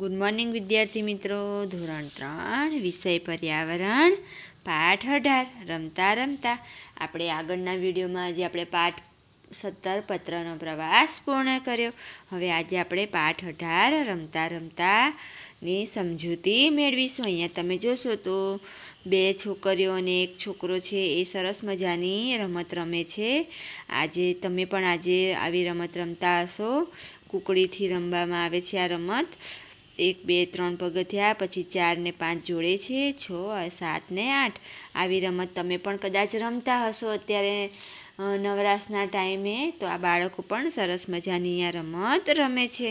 good morning વિદ્યાર્થી મિત્રો ધોરણ ત્રણ વિષય પર્યાવરણ પાઠ અઢાર રમતા રમતા આપણે આગળના વિડીયોમાં આજે આપણે પાઠ સત્તર પત્રનો પ્રવાસ પૂર્ણ કર્યો હવે આજે આપણે પાઠ અઢાર રમતા રમતાની સમજૂતી મેળવીશું અહીંયા તમે જોશો તો બે છોકરીઓ અને એક છોકરો છે એ સરસ મજાની રમત રમે છે આજે તમે પણ આજે આવી રમત રમતા હશો કુકડીથી રમવામાં આવે છે આ રમત એક બે ત્રણ પગથિયા પછી ચાર ને પાંચ જોડે છે છ સાત ને આઠ આવી રમત તમે પણ કદાચ રમતા હશો અત્યારે નવરાશના ટાઈમે તો આ બાળકો પણ સરસ મજાની આ રમત રમે છે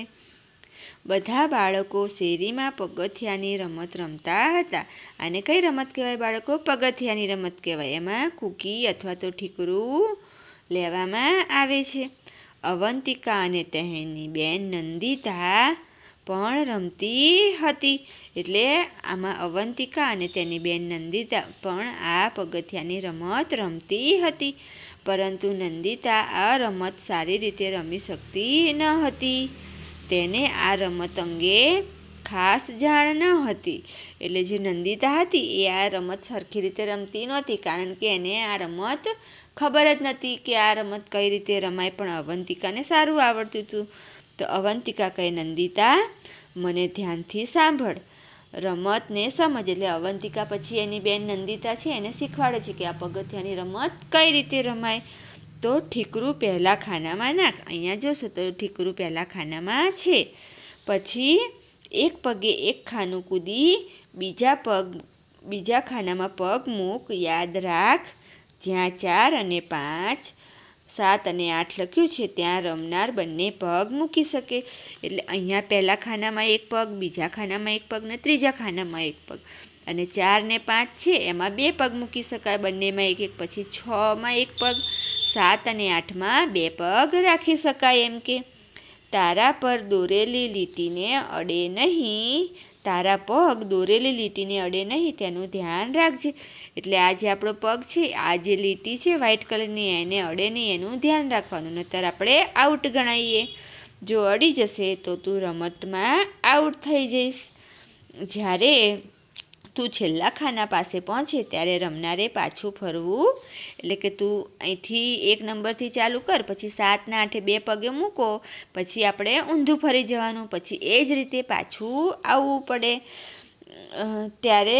બધા બાળકો શેરીમાં પગથિયાની રમત રમતા હતા અને કઈ રમત કહેવાય બાળકો પગથિયાની રમત કહેવાય એમાં કૂકી અથવા તો ઠીકરું લેવામાં આવે છે અવંતિકા અને તેની બેન નંદિતા પણ રમતી હતી એટલે આમાં અવંતિકા અને તેની બેન નંદિતા પણ આ પગથિયાની રમત રમતી હતી પરંતુ નંદિતા આ રમત સારી રીતે રમી શકતી ન હતી તેને આ રમત અંગે ખાસ જાણ ન હતી એટલે જે નંદિતા હતી એ આ રમત સરખી રીતે રમતી નહોતી કારણ કે એને આ રમત ખબર જ નહોતી કે આ રમત કઈ રીતે રમાય પણ અવંતિકાને સારું આવડતું હતું તો અવંતિકા કહે નંદિતા મને ધ્યાનથી સાંભળ રમતને સમજ એટલે અવંતિકા પછી એની બેન નંદિતા છે એને શીખવાડે છે કે આ પગથિયાની રમત કઈ રીતે રમાય તો ઠીકરું પહેલાં ખાનામાં નાખ અહીંયા જોશો તો ઠીકરું પહેલાં ખાનામાં છે પછી એક પગે એક ખાનું કૂદી બીજા પગ બીજા ખાનામાં પગ મૂક યાદ રાખ જ્યાં ચાર અને પાંચ સાત અને આઠ લખ્યું છે ત્યાં રમનાર બંને પગ મૂકી શકે એટલે અહીંયા પહેલાં ખાનામાં એક પગ બીજા ખાનામાં એક પગ ને ત્રીજા ખાનામાં એક પગ અને ચાર ને પાંચ છે એમાં બે પગ મૂકી શકાય બંનેમાં એક એક પછી છમાં એક પગ સાત અને આઠમાં બે પગ રાખી શકાય એમ કે તારા પર દોરેલી લીટીને અડે નહીં તારા પગ દોરેલી લીટીને અડે નહીં તેનું ધ્યાન રાખજે એટલે આ જે આપણો પગ છે આ જે લીટી છે વ્હાઇટ કલરની એને અડે નહીં એનું ધ્યાન રાખવાનું નતર આપણે આઉટ ગણાવીએ જો અડી જશે તો તું રમતમાં આઉટ થઈ જઈશ જ્યારે તું છેલ્લા ખાના પાસે પહોંચે ત્યારે રમનારે પાછું ફરવું એટલે કે તું અહીંથી એક નંબરથી ચાલુ કર પછી સાતના આઠે બે પગે મૂકો પછી આપણે ઊંધું ફરી જવાનું પછી એ જ રીતે પાછું આવવું પડે ત્યારે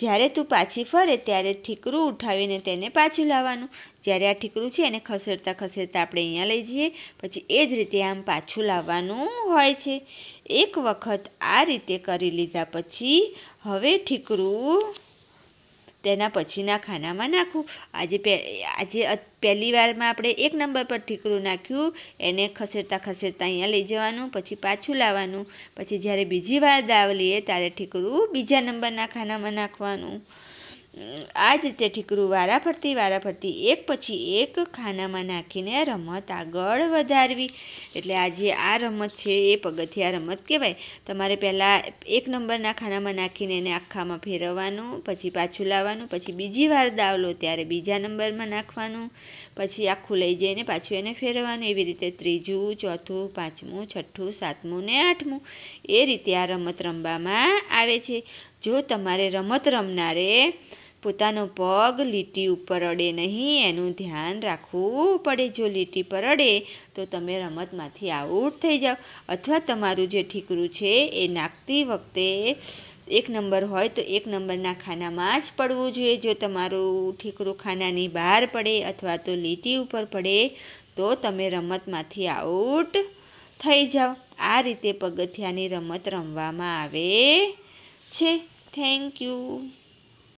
જ્યારે તું પાછી ફરે ત્યારે ઠીકરું ઉઠાવીને તેને પાછું લાવવાનું જ્યારે આ ઠીકરું છે એને ખસેડતા ખસેડતા આપણે અહીંયા લઈ જઈએ પછી એ જ રીતે આમ પાછું લાવવાનું હોય છે એક વખત આ રીતે કરી લીધા પછી હવે ઠીકરું તેના પછીના ખાનામાં નાખવું આજે પે આજે પહેલી વારમાં આપણે એક નંબર પર ઠીકરું નાખ્યું એને ખસેડતા ખસેડતા અહીંયા લઈ જવાનું પછી પાછું લાવવાનું પછી જ્યારે બીજી વાર દાવ લઈએ ત્યારે ઠીકરું બીજા નંબરના ખાનામાં નાખવાનું આ જ રીતે ઠીકરું વારાફરતી વારાફરતી એક પછી એક ખાનામાં નાખીને રમત આગળ વધારવી એટલે આજે આ રમત છે એ પગથિયા રમત કહેવાય તમારે પહેલાં એક નંબરના ખાનામાં નાખીને એને આખામાં ફેરવવાનું પછી પાછું લાવવાનું પછી બીજી વાર દાવ લો ત્યારે બીજા નંબરમાં નાખવાનું પછી આખું લઈ જઈને પાછું એને ફેરવવાનું એવી રીતે ત્રીજું ચોથું પાંચમું છઠ્ઠું સાતમું ને આઠમું એ રીતે આ રમત રમવામાં આવે છે જો તમારે રમત રમનારે પોતાનો પગ લીટી ઉપર અડે નહીં એનું ધ્યાન રાખવું પડે જો લીટી પર અડે તો તમે રમતમાંથી આઉટ થઈ જાઓ અથવા તમારું જે ઠીકરું છે એ નાખતી વખતે એક નંબર હોય તો એક નંબરના ખાનામાં જ પડવું જોઈએ જો તમારું ઠીકરું ખાનાની બહાર પડે અથવા તો લીટી ઉપર પડે તો તમે રમતમાંથી આઉટ થઈ જાઓ આ રીતે પગથિયાની રમત રમવામાં આવે છે થેન્ક યુ